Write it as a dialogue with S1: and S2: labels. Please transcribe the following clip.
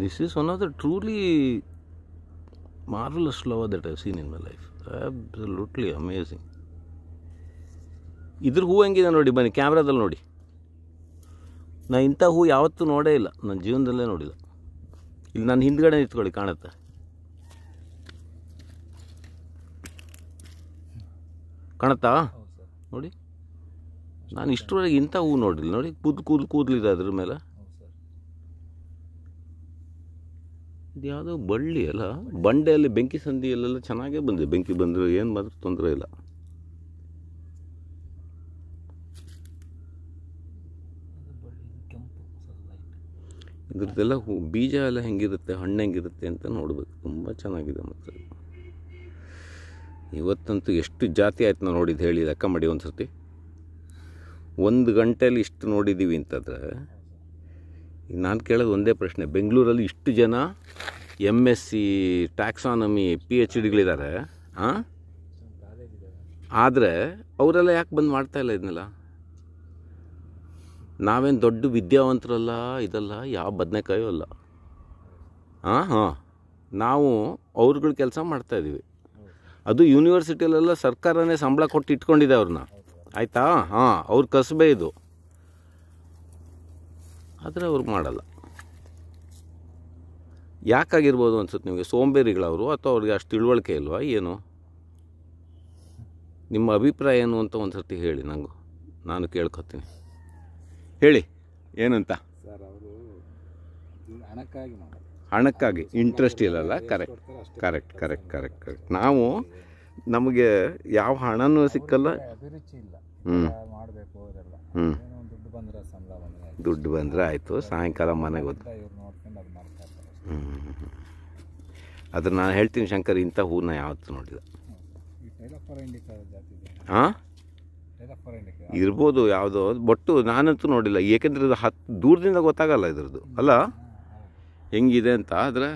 S1: This is one of the truly marvelous flower that I've seen in my life. ಲುಟ್ಲಿ amazing ಇದ್ರ ಹೂ ಹೆಂಗಿದೆ ನೋಡಿ ಬನ್ನಿ ಕ್ಯಾಮ್ರಾದಲ್ಲಿ ನೋಡಿ ನಾನು ಇಂಥ ಹೂ ಯಾವತ್ತೂ ನೋಡೇ ಇಲ್ಲ ನನ್ನ ಜೀವನದಲ್ಲೇ ನೋಡಿಲ್ಲ ಇಲ್ಲಿ ನಾನು ಹಿಂದ್ಗಡೆ ನಿಂತ್ಕೊಳ್ಳಿ ಕಾಣುತ್ತೆ ಕಾಣುತ್ತಾ ನೋಡಿ ನಾನು ಇಷ್ಟರವರೆಗೆ ಇಂಥ ಹೂ ನೋಡಿಲ್ಲ ನೋಡಿ ಕೂದಲು ಕೂದಲು ಕೂದಲಿದೆ ಅದ್ರ ಮೇಲೆ ಯಾವುದೋ ಬಳ್ಳಿ ಅಲ್ಲ ಬಂಡೆಯಲ್ಲಿ ಬೆಂಕಿ ಸಂದಿಯಲ್ಲೆಲ್ಲ ಚೆನ್ನಾಗೇ ಬಂದಿದೆ ಬೆಂಕಿ ಬಂದರೂ ಏನು ಮಾತ್ರ ತೊಂದರೆ ಇಲ್ಲ ಇದ್ರದ್ದೆಲ್ಲ ಹೂ ಬೀಜ ಎಲ್ಲ ಹೆಂಗಿರುತ್ತೆ ಹಣ್ಣು ಹೆಂಗಿರುತ್ತೆ ಅಂತ ನೋಡಬೇಕು ತುಂಬ ಚೆನ್ನಾಗಿದೆ ಮತ್ತು ಇವತ್ತಂತೂ ಎಷ್ಟು ಜಾತಿ ಆಯ್ತು ನಾವು ನೋಡಿದ್ದು ಹೇಳಿ ಲೆಕ್ಕ ಮಾಡಿ ಒಂದು ಸರ್ತಿ ಒಂದು ಗಂಟೆಯಲ್ಲಿ ಇಷ್ಟು ನೋಡಿದ್ದೀವಿ ಅಂತಂದರೆ ನಾನು ಕೇಳೋದು ಒಂದೇ ಪ್ರಶ್ನೆ ಬೆಂಗಳೂರಲ್ಲಿ ಇಷ್ಟು ಜನ M S C taxonomy P H ಡಿಗಳಿದ್ದಾರೆ ಹಾಂ ಆದರೆ ಅವರೆಲ್ಲ ಯಾಕೆ ಬಂದು ಇಲ್ಲ ಇದನ್ನೆಲ್ಲ ನಾವೇನು ದೊಡ್ಡ ವಿದ್ಯಾವಂತರಲ್ಲ ಇದಲ್ಲ ಯಾವ ಬದನೆಕಾಯೂ ಅಲ್ಲ ಹಾಂ ಹಾಂ ನಾವು ಅವ್ರುಗಳ ಕೆಲಸ ಮಾಡ್ತಾಯಿದ್ದೀವಿ ಅದು ಯೂನಿವರ್ಸಿಟಿಯಲ್ಲೆಲ್ಲ ಸರ್ಕಾರನೇ ಸಂಬಳ ಕೊಟ್ಟು ಇಟ್ಕೊಂಡಿದೆ ಅವ್ರನ್ನ ಆಯಿತಾ ಹಾಂ ಅವ್ರ ಕಸಬೇ ಇದು ಆದರೆ ಅವ್ರು ಮಾಡಲ್ಲ ಯಾಕಾಗಿರ್ಬೋದು ಅನ್ಸುತ್ತೆ ನಿಮಗೆ ಸೋಂಬೇರಿಗಳವರು ಅಥವಾ ಅವ್ರಿಗೆ ಅಷ್ಟು ತಿಳುವಳಿಕೆ ಇಲ್ವಾ ಏನು ನಿಮ್ಮ ಅಭಿಪ್ರಾಯ ಏನು ಅಂತ ಒಂದು ಸರ್ತಿ ಹೇಳಿ ನನಗೂ ನಾನು ಕೇಳ್ಕೊತೀನಿ ಹೇಳಿ ಏನಂತ ಹಣಕ್ಕಾಗಿ ಇಂಟ್ರೆಸ್ಟ್ ಇಲ್ಲಲ್ಲ correct correct correct correct correct ನಾವು ನಮಗೆ ಯಾವ ಹಣನೂ ಸಿಕ್ಕಲ್ಲ ಹ್ಞೂ ಹ್ಞೂ ದುಡ್ಡು ಬಂದರೆ ಆಯಿತು ಸಾಯಂಕಾಲ ಮನೆಗೆ ಹೋದ ಹ್ಞೂ ಅದ್ರ ನಾನು ಹೇಳ್ತೀನಿ ಶಂಕರ್ ಇಂಥ ಹೂನ ಯಾವತ್ತು ನೋಡಿದ ಹಾಂ ಇರ್ಬೋದು ಯಾವುದೋ ಬಟ್ಟು ನಾನಂತೂ ನೋಡಿಲ್ಲ ಏಕೆಂದರೆ ಇದು ಹತ್ತು ದೂರದಿಂದ ಗೊತ್ತಾಗಲ್ಲ ಇದ್ರದ್ದು ಅಲ್ಲ ಹೆಂಗಿದೆ ಅಂತ ಆದರೆ